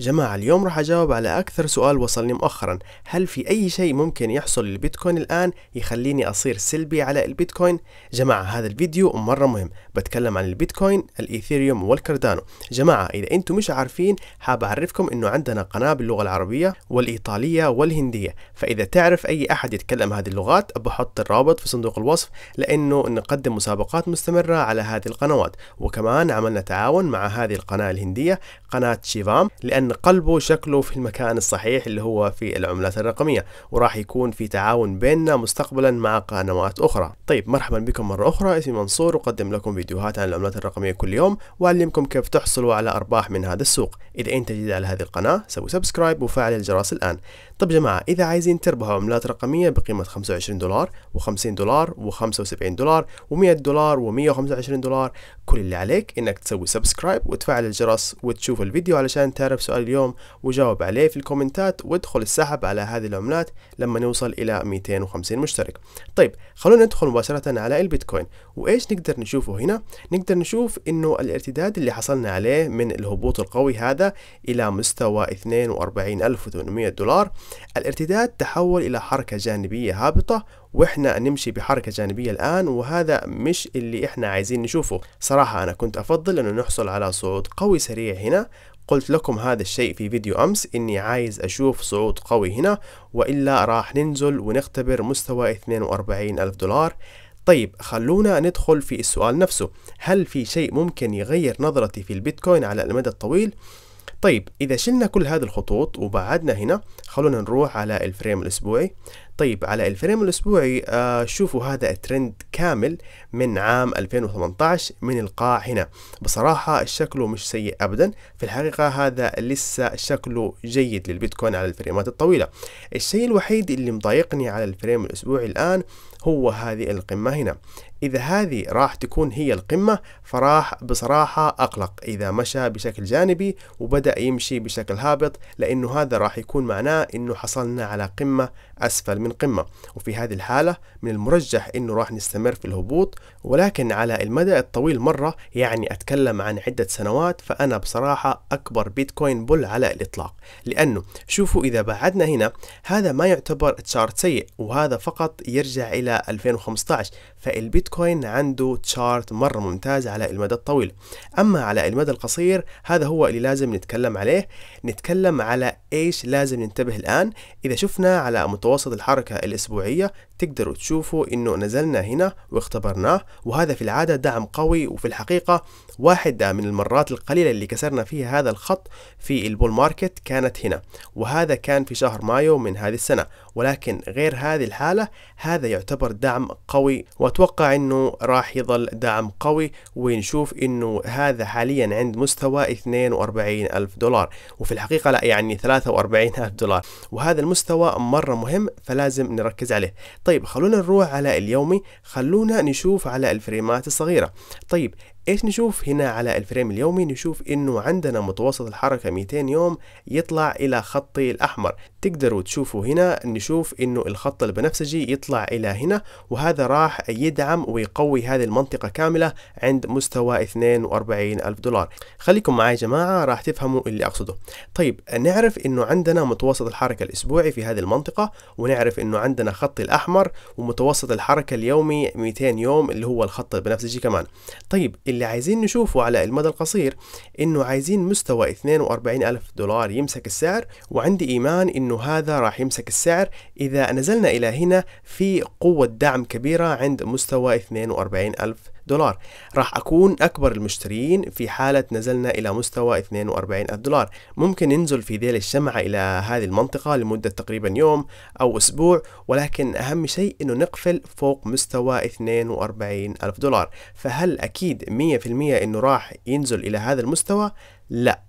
جماعة اليوم راح أجاوب على أكثر سؤال وصلني مؤخرا هل في أي شيء ممكن يحصل للبيتكوين الآن يخليني أصير سلبي على البيتكوين؟ جماعة هذا الفيديو مرة مهم بتكلم عن البيتكوين الإيثيريوم والكردانو جماعة إذا أنتم مش عارفين حاب أعرفكم أنه عندنا قناة باللغة العربية والإيطالية والهندية فإذا تعرف أي أحد يتكلم هذه اللغات بحط الرابط في صندوق الوصف لأنه نقدم مسابقات مستمرة على هذه القنوات وكمان عملنا تعاون مع هذه القناة الهندية قناة شيفام لأن أن قلبه شكله في المكان الصحيح اللي هو في العملات الرقمية وراح يكون في تعاون بيننا مستقبلا مع قنوات أخرى طيب مرحبا بكم مرة أخرى اسمي منصور أقدم لكم فيديوهات عن العملات الرقمية كل يوم وأعلمكم كيف تحصلوا على أرباح من هذا السوق إذا أنت جديد على هذه القناة سوي سبسكرايب وفعل الجرس الآن طب جماعة إذا عايزين تربحوا عملات رقمية بقيمة 25 دولار و50 دولار و75 دولار و100 دولار و125 دولار كل اللي عليك إنك تسوي سبسكرايب وتفعل الجرس وتشوف الفيديو علشان تعرف سؤال السؤال اليوم وجاوب عليه في الكومنتات وادخل السحب على هذه العملات لما نوصل إلى 250 مشترك طيب خلونا ندخل مباشرة على البيتكوين وإيش نقدر نشوفه هنا نقدر نشوف إنه الارتداد اللي حصلنا عليه من الهبوط القوي هذا إلى مستوى 42800 دولار الارتداد تحول إلى حركة جانبية هابطة واحنا نمشي بحركه جانبيه الان وهذا مش اللي احنا عايزين نشوفه صراحه انا كنت افضل انه نحصل على صعود قوي سريع هنا قلت لكم هذا الشيء في فيديو أمس إني عايز أشوف صعود قوي هنا وإلا راح ننزل ونختبر مستوى 42 ألف دولار طيب خلونا ندخل في السؤال نفسه هل في شيء ممكن يغير نظرتي في البيتكوين على المدى الطويل؟ طيب إذا شلنا كل هذه الخطوط وبعدنا هنا خلونا نروح على الفريم الأسبوعي طيب على الفريم الأسبوعي آه، شوفوا هذا الترند كامل من عام 2018 من القاع هنا بصراحة شكله مش سيء أبدا في الحقيقة هذا لسه شكله جيد للبيتكوين على الفريمات الطويلة الشيء الوحيد اللي مضايقني على الفريم الأسبوعي الآن هو هذه القمة هنا إذا هذه راح تكون هي القمة فراح بصراحة أقلق إذا مشى بشكل جانبي وبدأ يمشي بشكل هابط لأنه هذا راح يكون معناه أنه حصلنا على قمة أسفل من قمة وفي هذه الحالة من المرجح أنه راح نستمر في الهبوط ولكن على المدى الطويل مرة يعني أتكلم عن عدة سنوات فأنا بصراحة أكبر بيتكوين بول على الإطلاق لأنه شوفوا إذا بعدنا هنا هذا ما يعتبر تشارت سيء وهذا فقط يرجع إلى 2015 فالبيتكوين عنده تشارت مرة ممتاز على المدى الطويل أما على المدى القصير هذا هو اللي لازم نتكلم عليه نتكلم على إيش لازم ننتبه الآن إذا شفنا على متوسط الحركة الأسبوعية تقدروا تشوفوا إنه نزلنا هنا واختبرناه وهذا في العادة دعم قوي وفي الحقيقة واحدة من المرات القليلة اللي كسرنا فيها هذا الخط في البول ماركت كانت هنا وهذا كان في شهر مايو من هذه السنة ولكن غير هذه الحالة هذا يعتبر دعم قوي وأتوقع أنه راح يظل دعم قوي ونشوف أنه هذا حاليا عند مستوى 42 ألف دولار وفي الحقيقة لا يعني 43 ألف دولار وهذا المستوى مرة مهم فلازم نركز عليه طيب خلونا نروح على اليومي خلونا نشوف على الفريمات الصغيرة طيب ايش نشوف هنا على الفريم اليومي نشوف انه عندنا متوسط الحركة 200 يوم يطلع الى خطي الاحمر تقدروا تشوفوا هنا نشوف انه الخط البنفسجي يطلع الى هنا وهذا راح يدعم ويقوي هذه المنطقة كاملة عند مستوى 42 ألف دولار خليكم معي يا جماعة راح تفهموا اللي أقصده طيب نعرف انه عندنا متوسط الحركة الاسبوعي في هذه المنطقة ونعرف انه عندنا خطي الاحمر ومتوسط الحركة اليومي 200 يوم اللي هو الخط البنفسجي كمان طيب اللي عايزين نشوفه على المدى القصير انه عايزين مستوى 42 ألف دولار يمسك السعر وعندي إيمان انه هذا راح يمسك السعر إذا نزلنا إلى هنا في قوة دعم كبيرة عند مستوى 42 ألف دولار دولار راح أكون أكبر المشترين في حالة نزلنا إلى مستوى 42 ألف دولار ممكن ننزل في ذيل الشمعة إلى هذه المنطقة لمدة تقريبا يوم أو أسبوع ولكن أهم شيء أنه نقفل فوق مستوى 42 ألف دولار فهل أكيد 100% أنه راح ينزل إلى هذا المستوى؟ لا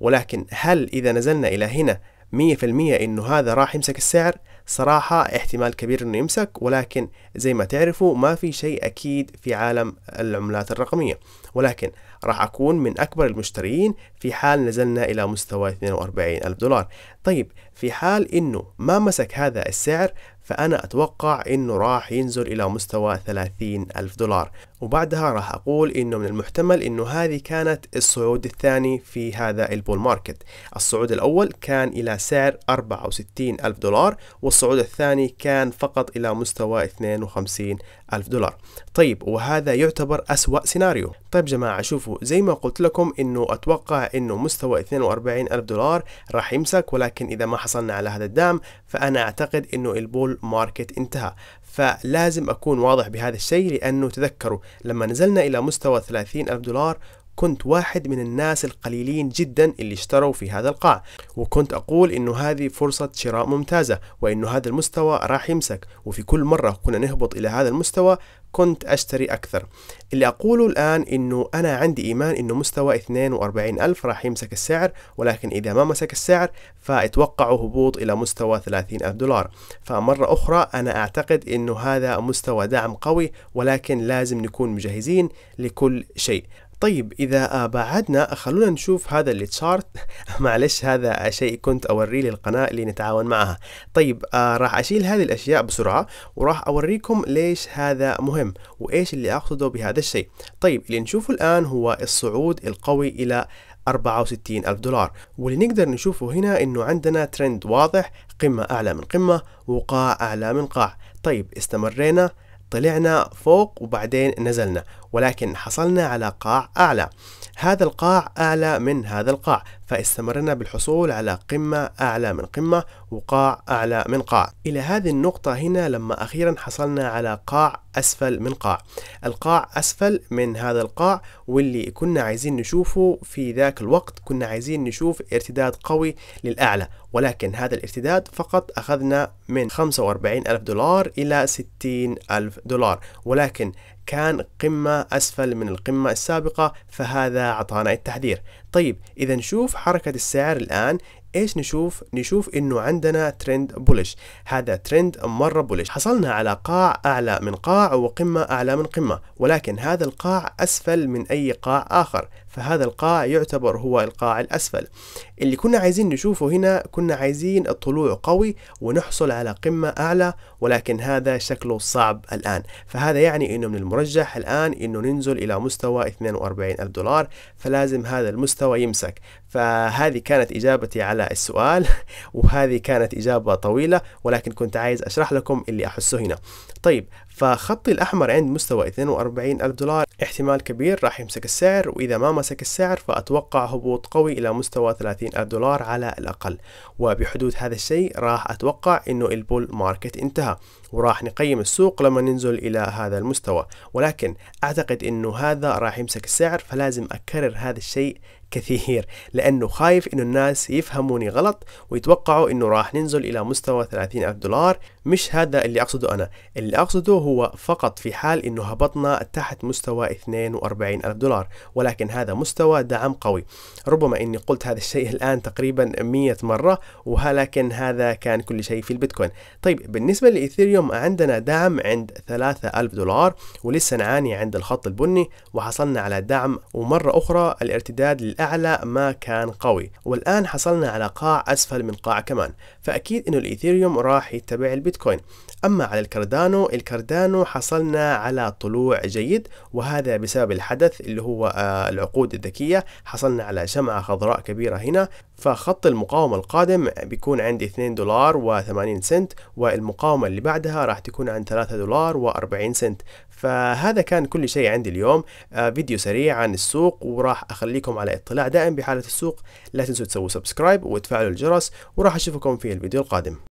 ولكن هل إذا نزلنا إلى هنا مية في المية إنه هذا راح يمسك السعر صراحة احتمال كبير إنه يمسك ولكن زي ما تعرفوا ما في شيء أكيد في عالم العملات الرقمية ولكن راح أكون من أكبر المشترين في حال نزلنا إلى مستوى 42 ألف دولار طيب في حال إنه ما مسك هذا السعر فأنا أتوقع إنه راح ينزل إلى مستوى 30 ألف دولار وبعدها راح أقول إنه من المحتمل إنه هذه كانت الصعود الثاني في هذا البول ماركت الصعود الأول كان إلى سعر 64 ألف دولار والصعود الثاني كان فقط إلى مستوى 52 ألف دولار طيب وهذا يعتبر أسوأ سيناريو طيب جماعة شوفوا زي ما قلت لكم انه اتوقع انه مستوى 42 الف دولار راح يمسك ولكن اذا ما حصلنا على هذا الدعم فانا اعتقد انه البول ماركت انتهى فلازم اكون واضح بهذا الشيء لانه تذكروا لما نزلنا الى مستوى 30 الف دولار كنت واحد من الناس القليلين جدا اللي اشتروا في هذا القاع وكنت أقول أنه هذه فرصة شراء ممتازة وأنه هذا المستوى راح يمسك وفي كل مرة كنا نهبط إلى هذا المستوى كنت أشتري أكثر اللي أقوله الآن أنه أنا عندي إيمان أنه مستوى 42 ألف راح يمسك السعر ولكن إذا ما مسك السعر فاتوقعوا هبوط إلى مستوى 30 ألف دولار فمرة أخرى أنا أعتقد أنه هذا مستوى دعم قوي ولكن لازم نكون مجهزين لكل شيء طيب إذا آه، بعدنا خلونا نشوف هذا التشارت معلش هذا شيء كنت أوريه للقناة اللي نتعاون معها طيب آه راح أشيل هذه الأشياء بسرعة وراح أوريكم ليش هذا مهم وإيش اللي أقصده بهذا الشيء طيب اللي نشوفه الآن هو الصعود القوي إلى 64 ألف دولار واللي نقدر نشوفه هنا أنه عندنا ترند واضح قمة أعلى من قمة وقاع أعلى من قاع طيب استمرينا طلعنا فوق وبعدين نزلنا ولكن حصلنا على قاع أعلى هذا القاع أعلى من هذا القاع فاستمرنا بالحصول على قمة أعلى من قمة وقاع أعلى من قاع إلى هذه النقطة هنا لما أخيرا حصلنا على قاع أسفل من قاع القاع أسفل من هذا القاع واللي كنا عايزين نشوفه في ذاك الوقت كنا عايزين نشوف ارتداد قوي للأعلى ولكن هذا الارتداد فقط أخذنا من 45 ألف دولار إلى 60 ألف دولار ولكن كان قمة أسفل من القمة السابقة فهذا أعطانا التحذير طيب إذا نشوف حركة السعر الآن ايش نشوف نشوف انه عندنا ترند بولش هذا ترند مره بولش حصلنا على قاع اعلى من قاع وقمه اعلى من قمه ولكن هذا القاع اسفل من اي قاع اخر فهذا القاع يعتبر هو القاع الأسفل اللي كنا عايزين نشوفه هنا كنا عايزين الطلوع قوي ونحصل على قمة أعلى ولكن هذا شكله صعب الآن فهذا يعني أنه من المرجح الآن أنه ننزل إلى مستوى 42 ألف دولار فلازم هذا المستوى يمسك فهذه كانت إجابتي على السؤال وهذه كانت إجابة طويلة ولكن كنت عايز أشرح لكم اللي أحسه هنا طيب فخطي الأحمر عند مستوى 42 ألف دولار احتمال كبير راح يمسك السعر وإذا ما مسك السعر فأتوقع هبوط قوي إلى مستوى 30 ألف دولار على الأقل وبحدود هذا الشيء راح أتوقع أنه البول ماركت انتهى وراح نقيم السوق لما ننزل إلى هذا المستوى ولكن أعتقد أنه هذا راح يمسك السعر فلازم أكرر هذا الشيء كثير لأنه خايف أنه الناس يفهموني غلط ويتوقعوا أنه راح ننزل إلى مستوى 30 ألف دولار مش هذا اللي أقصده أنا اللي أقصده هو فقط في حال أنه هبطنا تحت مستوى 42 ألف دولار ولكن هذا مستوى دعم قوي ربما أني قلت هذا الشيء الآن تقريبا 100 مرة ولكن هذا كان كل شيء في البيتكوين طيب بالنسبة لإيثيريوم اليوم عندنا دعم عند 3000 دولار ولسه نعاني عند الخط البني وحصلنا على دعم ومرة أخرى الارتداد للأعلى ما كان قوي والآن حصلنا على قاع أسفل من قاع كمان فأكيد إنه الإيثيريوم راح يتبع البيتكوين أما على الكاردانو الكاردانو حصلنا على طلوع جيد وهذا بسبب الحدث اللي هو آه، العقود الذكية حصلنا على شمعة خضراء كبيرة هنا فخط المقاومة القادم بيكون عند 2 دولار و80 سنت والمقاومة اللي بعدها بعدها راح تكون عن 3 دولار و40 سنت فهذا كان كل شيء عندي اليوم آه، فيديو سريع عن السوق وراح أخليكم على اطلاع دائم بحالة السوق لا تنسوا تسووا سبسكرايب وتفعلوا الجرس وراح أشوفكم في الفيديو القادم